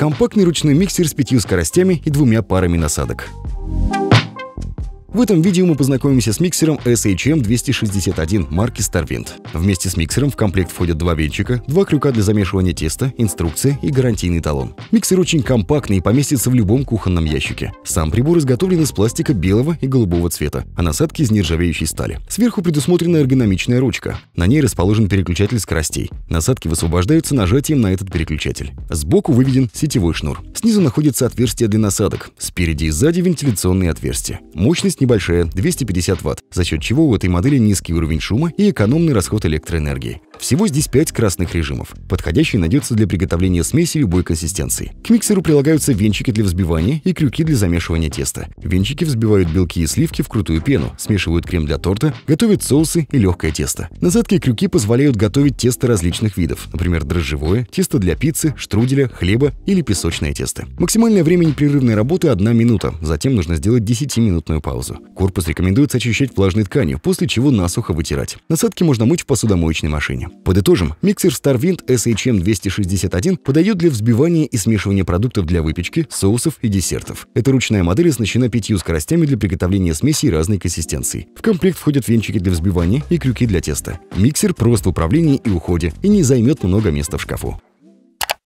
Компактный ручной миксер с пятью скоростями и двумя парами насадок. В этом видео мы познакомимся с миксером SHM261 марки Starwind. Вместе с миксером в комплект входят два венчика, два крюка для замешивания теста, инструкция и гарантийный талон. Миксер очень компактный и поместится в любом кухонном ящике. Сам прибор изготовлен из пластика белого и голубого цвета, а насадки из нержавеющей стали. Сверху предусмотрена эргономичная ручка. На ней расположен переключатель скоростей. Насадки высвобождаются нажатием на этот переключатель. Сбоку выведен сетевой шнур. Снизу находится отверстие для насадок. Спереди и сзади вентиляционные отверстия. Мощность мощность небольшая – 250 Вт, за счет чего у этой модели низкий уровень шума и экономный расход электроэнергии. Всего здесь 5 красных режимов. Подходящий найдется для приготовления смеси любой консистенции. К миксеру прилагаются венчики для взбивания и крюки для замешивания теста. Венчики взбивают белки и сливки в крутую пену, смешивают крем для торта, готовят соусы и легкое тесто. Назадки и крюки позволяют готовить тесто различных видов, например, дрожжевое, тесто для пиццы, штруделя, хлеба или песочное тесто. Максимальное время непрерывной работы – 1 минута, затем нужно сделать 10-минутную паузу. Корпус рекомендуется очищать влажной тканью, после чего насухо вытирать. Насадки можно мыть в посудомоечной машине. Подытожим, миксер StarWind SHM261 подойдет для взбивания и смешивания продуктов для выпечки, соусов и десертов. Эта ручная модель оснащена пятью скоростями для приготовления смесей разной консистенции. В комплект входят венчики для взбивания и крюки для теста. Миксер прост в управлении и уходе и не займет много места в шкафу.